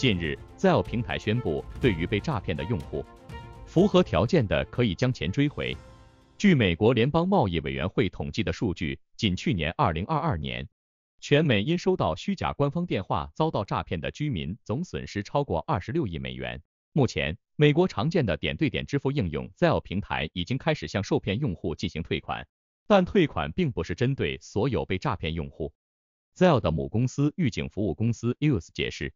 近日，Zelle 平台宣布，对于被诈骗的用户，符合条件的可以将钱追回。据美国联邦贸易委员会统计的数据，仅去年二零二二年，全美因收到虚假官方电话遭到诈骗的居民总损失超过二十六亿美元。目前，美国常见的点对点支付应用 Zelle 平台已经开始向受骗用户进行退款，但退款并不是针对所有被诈骗用户。Zelle 的母公司预警服务公司 Euse 解释。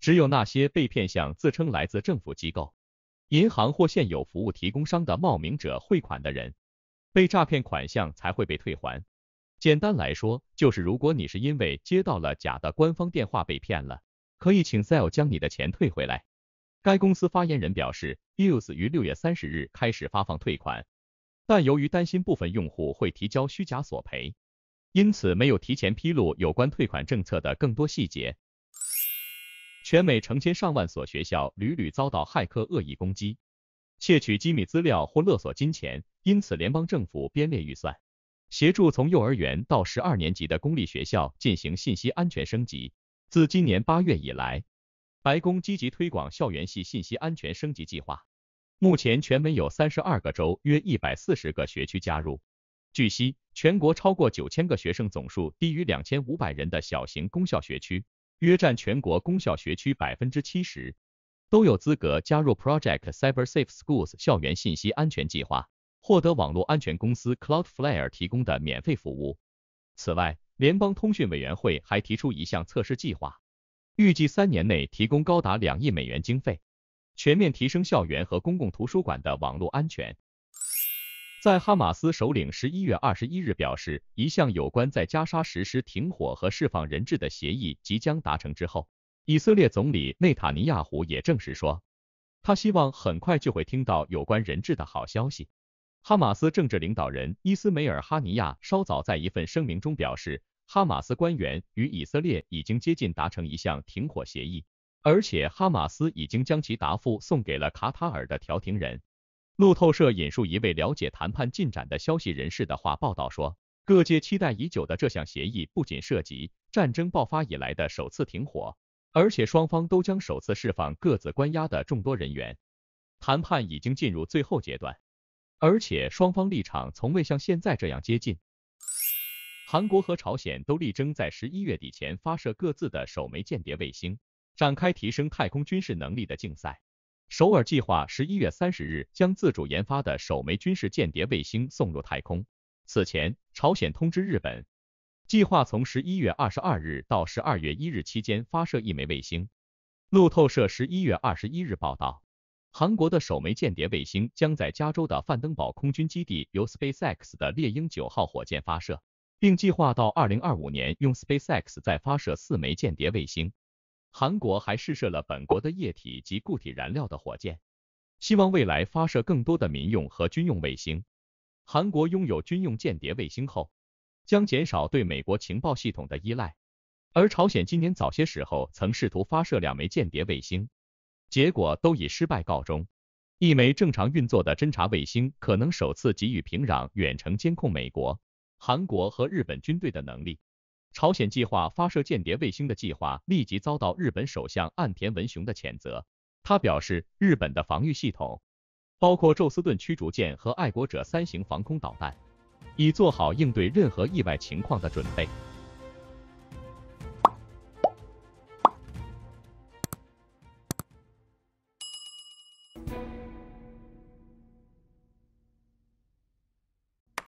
只有那些被骗向自称来自政府机构、银行或现有服务提供商的冒名者汇款的人，被诈骗款项才会被退还。简单来说，就是如果你是因为接到了假的官方电话被骗了，可以请 Sale 将你的钱退回来。该公司发言人表示，Use 于六月三十日开始发放退款，但由于担心部分用户会提交虚假索赔，因此没有提前披露有关退款政策的更多细节。全美成千上万所学校屡屡遭到骇客恶意攻击，窃取机密资料或勒索金钱，因此联邦政府编列预算，协助从幼儿园到十二年级的公立学校进行信息安全升级。自今年八月以来，白宫积极推广校园系信息安全升级计划，目前全美有三十二个州约一百四十个学区加入。据悉，全国超过九千个学生总数低于两千五百人的小型公校学区。约占全国公校学区百分之七十，都有资格加入 Project CyberSafe Schools 校园信息安全计划，获得网络安全公司 Cloudflare 提供的免费服务。此外，联邦通讯委员会还提出一项测试计划，预计三年内提供高达两亿美元经费，全面提升校园和公共图书馆的网络安全。在哈马斯首领十一月二十一日表示，一项有关在加沙实施停火和释放人质的协议即将达成之后，以色列总理内塔尼亚胡也证实说，他希望很快就会听到有关人质的好消息。哈马斯政治领导人伊斯梅尔哈尼亚稍早在一份声明中表示，哈马斯官员与以色列已经接近达成一项停火协议，而且哈马斯已经将其答复送给了卡塔尔的调停人。路透社引述一位了解谈判进展的消息人士的话报道说，各界期待已久的这项协议不仅涉及战争爆发以来的首次停火，而且双方都将首次释放各自关押的众多人员。谈判已经进入最后阶段，而且双方立场从未像现在这样接近。韩国和朝鲜都力争在十一月底前发射各自的首枚间谍卫星，展开提升太空军事能力的竞赛。首尔计划十一月三十日将自主研发的首枚军事间谍卫星送入太空。此前，朝鲜通知日本，计划从十一月二十二日到十二月一日期间发射一枚卫星。路透社十一月二十一日报道，韩国的首枚间谍卫星将在加州的范登堡空军基地由 SpaceX 的猎鹰九号火箭发射，并计划到二零二五年用 SpaceX 再发射四枚间谍卫星。韩国还试射了本国的液体及固体燃料的火箭，希望未来发射更多的民用和军用卫星。韩国拥有军用间谍卫星后，将减少对美国情报系统的依赖。而朝鲜今年早些时候曾试图发射两枚间谍卫星，结果都以失败告终。一枚正常运作的侦察卫星可能首次给予平壤远程监控美国、韩国和日本军队的能力。朝鲜计划发射间谍卫星的计划立即遭到日本首相岸田文雄的谴责。他表示，日本的防御系统，包括宙斯盾驱逐舰和爱国者三型防空导弹，已做好应对任何意外情况的准备。